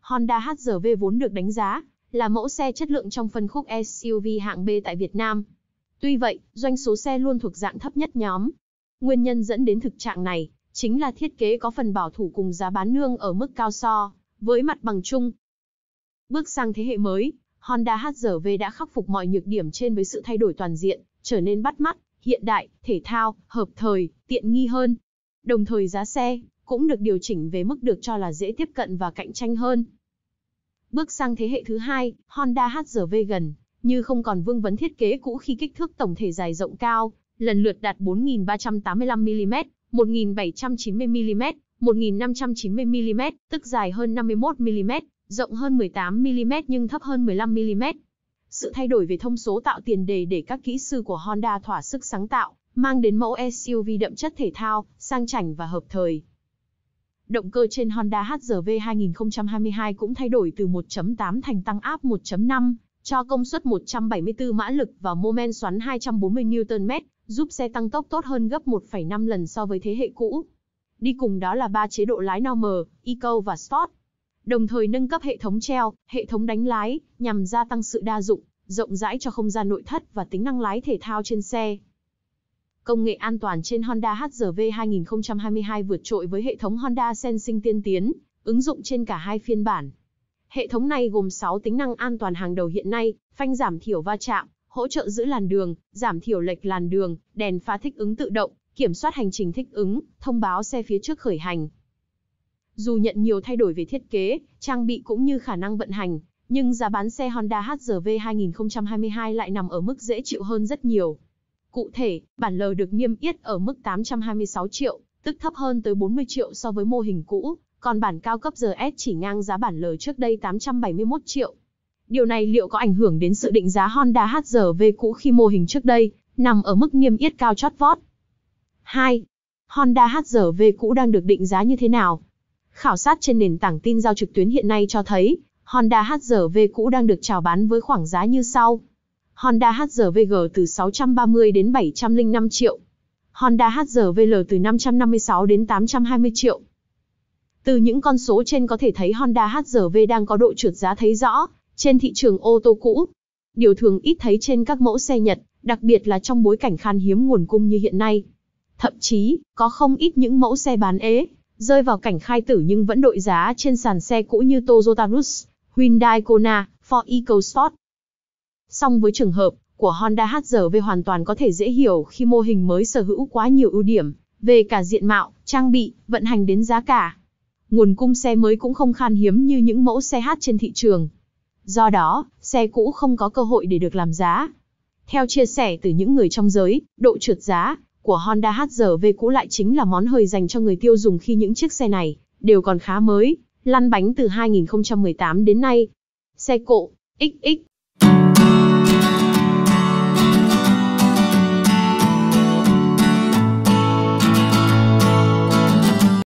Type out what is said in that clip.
Honda HRV vốn được đánh giá là mẫu xe chất lượng trong phân khúc SUV hạng B tại Việt Nam. Tuy vậy, doanh số xe luôn thuộc dạng thấp nhất nhóm. Nguyên nhân dẫn đến thực trạng này chính là thiết kế có phần bảo thủ cùng giá bán nương ở mức cao so với mặt bằng chung. Bước sang thế hệ mới, Honda HRV đã khắc phục mọi nhược điểm trên với sự thay đổi toàn diện trở nên bắt mắt, hiện đại, thể thao, hợp thời, tiện nghi hơn. Đồng thời giá xe cũng được điều chỉnh về mức được cho là dễ tiếp cận và cạnh tranh hơn. Bước sang thế hệ thứ hai, Honda HR-V gần như không còn vương vấn thiết kế cũ khi kích thước tổng thể dài rộng cao, lần lượt đạt 4.385mm, 1.790mm, 1.590mm, tức dài hơn 51mm, rộng hơn 18mm nhưng thấp hơn 15mm sự thay đổi về thông số tạo tiền đề để các kỹ sư của Honda thỏa sức sáng tạo, mang đến mẫu SUV đậm chất thể thao, sang chảnh và hợp thời. Động cơ trên Honda HR-V 2022 cũng thay đổi từ 1.8 thành tăng áp 1.5, cho công suất 174 mã lực và mô men xoắn 240 Nm, giúp xe tăng tốc tốt hơn gấp 1,5 lần so với thế hệ cũ. Đi cùng đó là ba chế độ lái normal, eco và sport đồng thời nâng cấp hệ thống treo, hệ thống đánh lái, nhằm gia tăng sự đa dụng, rộng rãi cho không gian nội thất và tính năng lái thể thao trên xe. Công nghệ an toàn trên Honda HR-V 2022 vượt trội với hệ thống Honda Sensing tiên tiến, ứng dụng trên cả hai phiên bản. Hệ thống này gồm 6 tính năng an toàn hàng đầu hiện nay, phanh giảm thiểu va chạm, hỗ trợ giữ làn đường, giảm thiểu lệch làn đường, đèn pha thích ứng tự động, kiểm soát hành trình thích ứng, thông báo xe phía trước khởi hành, dù nhận nhiều thay đổi về thiết kế, trang bị cũng như khả năng vận hành, nhưng giá bán xe Honda HR-V 2022 lại nằm ở mức dễ chịu hơn rất nhiều. Cụ thể, bản L được niêm yết ở mức 826 triệu, tức thấp hơn tới 40 triệu so với mô hình cũ, còn bản cao cấp RS chỉ ngang giá bản L trước đây 871 triệu. Điều này liệu có ảnh hưởng đến sự định giá Honda HR-V cũ khi mô hình trước đây nằm ở mức niêm yết cao chót vót? 2. Honda HR-V cũ đang được định giá như thế nào? Khảo sát trên nền tảng tin giao trực tuyến hiện nay cho thấy, Honda HRV cũ đang được chào bán với khoảng giá như sau. Honda HRVG từ 630 đến 705 triệu. Honda HRVL từ 556 đến 820 triệu. Từ những con số trên có thể thấy Honda HRV đang có độ trượt giá thấy rõ trên thị trường ô tô cũ. Điều thường ít thấy trên các mẫu xe Nhật, đặc biệt là trong bối cảnh khan hiếm nguồn cung như hiện nay. Thậm chí, có không ít những mẫu xe bán ế, rơi vào cảnh khai tử nhưng vẫn đội giá trên sàn xe cũ như Toyota Rush, Hyundai Kona, Ford EcoSport. Song với trường hợp của Honda HR HRV hoàn toàn có thể dễ hiểu khi mô hình mới sở hữu quá nhiều ưu điểm về cả diện mạo, trang bị, vận hành đến giá cả. Nguồn cung xe mới cũng không khan hiếm như những mẫu xe H trên thị trường. Do đó, xe cũ không có cơ hội để được làm giá. Theo chia sẻ từ những người trong giới, độ trượt giá của Honda HRV cũ lại chính là món hời dành cho người tiêu dùng khi những chiếc xe này đều còn khá mới, lăn bánh từ 2018 đến nay. Xe cộ XX